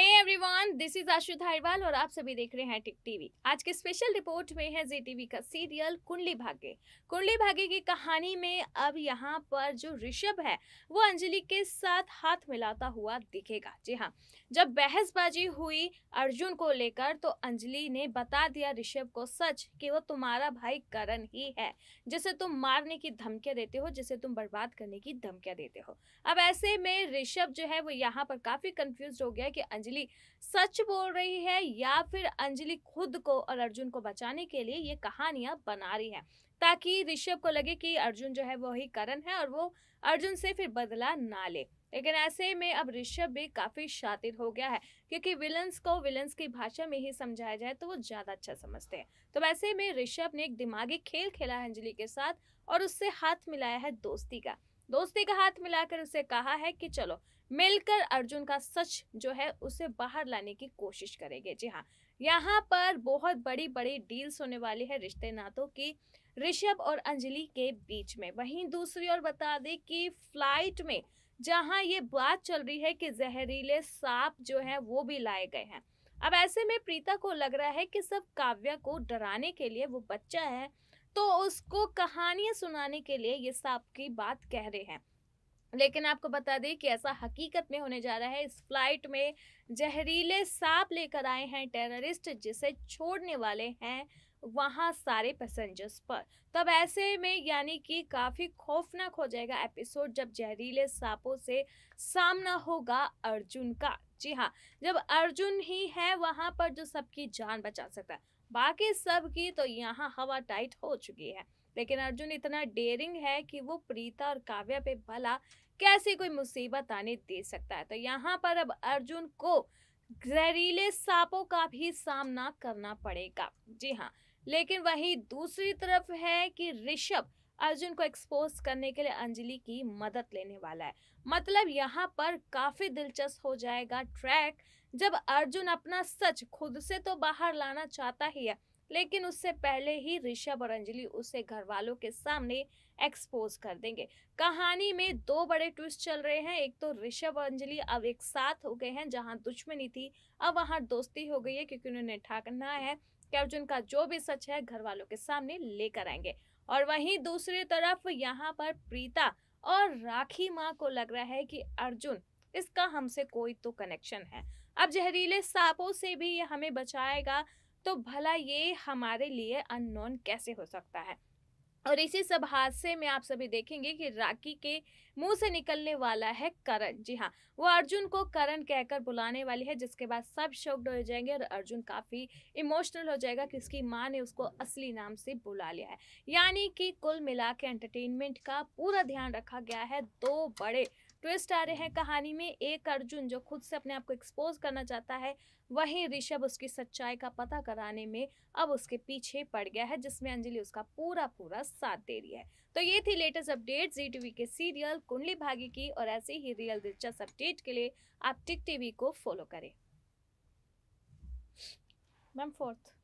hey everyone this is Ashu Dhariwal और आप सभी देख रहे हैं टिक टीवी आज के स्पेशल रिपोर्ट में है जी टीवी का सीरियल कुंडली भाग्य कुंडली भाग्य की कहानी में अब यहाँ पर जो ऋषभ है वो अंजलि के साथ हाथ मिलाता हुआ दिखेगा जी हाँ जब बहसबाजी हुई अर्जुन को लेकर तो अंजलि ने बता दिया ऋषभ को सच कि वो तुम्हारा भाई करण ही है जिसे तुम मारने की धमकियाँ देते हो जिसे तुम बर्बाद करने की धमकियाँ देते हो अब ऐसे में ऋषभ जो है वो यहाँ पर काफी कंफ्यूज हो गया कि अंजलि अंजलि सच बोल रही है या फिर अंजलि खुद को और अर्जुन को बचाने के लिए ये कहानियां बना रही है ताकि ऋषभ को लगे कि अर्जुन जो है वो ही करण है और वो अर्जुन से फिर बदला ना ले लेकिन ऐसे में अब ऋषभ भी काफ़ी शातिर हो गया है क्योंकि विलन्स को विलन्स की भाषा में ही समझाया जाए तो वो ज़्यादा अच्छा समझते हैं तो वैसे में ऋषभ ने एक दिमागी खेल खेला है अंजलि के साथ और उससे हाथ मिलाया है दोस्ती का दोस्ती का हाथ मिलाकर उसे कहा है कि चलो मिलकर अर्जुन का सच जो है उसे बाहर लाने की कोशिश करेंगे जी हाँ यहाँ पर बहुत बड़ी बड़ी डील्स होने वाली है रिश्ते नातों की ऋषभ और अंजलि के बीच में वहीं दूसरी ओर बता दें कि फ्लाइट में जहाँ ये बात चल रही है कि जहरीले सांप जो है वो भी लाए गए हैं अब ऐसे में प्रीता को लग रहा है कि सब काव्या को डराने के लिए वो बच्चा है तो उसको कहानियां सुनाने के लिए ये सांप की बात कह रहे हैं लेकिन आपको बता दें कि ऐसा हकीकत में होने जा रहा है इस फ्लाइट में जहरीले सांप लेकर आए हैं टेररिस्ट जिसे छोड़ने वाले हैं वहाँ सारे पैसेंजर्स पर तब ऐसे में यानी कि काफ़ी खौफनाक हो जाएगा एपिसोड जब जहरीले सांपों से सामना होगा अर्जुन का जी हाँ जब अर्जुन ही है वहाँ पर जो सबकी जान बचा सकता है बाकी सब की तो यहाँ हवा टाइट हो चुकी है लेकिन अर्जुन इतना डेयरिंग है कि वो प्रीता और काव्या पे भला कैसे कोई मुसीबत आने दे सकता है तो यहाँ पर अब अर्जुन को जहरीले सांपों का भी सामना करना पड़ेगा जी हाँ लेकिन वही दूसरी तरफ है कि ऋषभ अर्जुन को एक्सपोज करने के लिए अंजलि की मदद लेने वाला है मतलब यहाँ पर काफ़ी दिलचस्प हो जाएगा ट्रैक जब अर्जुन अपना सच खुद से तो बाहर लाना चाहता ही है लेकिन उससे पहले ही ऋषभ और अंजलि उसे घर वालों के सामने एक्सपोज कर देंगे कहानी में दो बड़े ट्विस्ट चल रहे हैं एक तो ऋषभ और अंजलि अब एक साथ हो गए हैं जहां दुश्मनी थी अब वहां दोस्ती हो गई है क्योंकि उन्होंने ठाकना है कि अर्जुन का जो भी सच है घर वालों के सामने लेकर आएंगे और वहीं दूसरी तरफ यहाँ पर प्रीता और राखी माँ को लग रहा है कि अर्जुन इसका हमसे कोई तो कनेक्शन है अब जहरीले सांपों से भी ये हमें बचाएगा तो भला ये हमारे लिए अननोन कैसे हो सकता है और इसी सब हादसे में आप सभी देखेंगे कि राखी के मुंह से निकलने वाला है करण जी हाँ वो अर्जुन को करण कहकर बुलाने वाली है जिसके बाद सब शब्द हो जाएंगे और अर्जुन काफ़ी इमोशनल हो जाएगा कि उसकी माँ ने उसको असली नाम से बुला लिया है यानी कि कुल मिला के एंटरटेनमेंट का पूरा ध्यान रखा गया है दो बड़े ट्विस्ट आ रहे हैं कहानी में एक अर्जुन जो खुद से अपने आप को एक्सपोज करना चाहता है वहीं ऋषभ उसकी सच्चाई का पता कराने में अब उसके पीछे पड़ गया है जिसमें अंजलि उसका पूरा पूरा साथ दे रही है तो ये थी लेटेस्ट अपडेट जी टीवी के सीरियल कुंडली भागी की और ऐसे ही रियल दिलचस्प अपडेट के लिए आप टिक टीवी को फॉलो करें मैम फोर्थ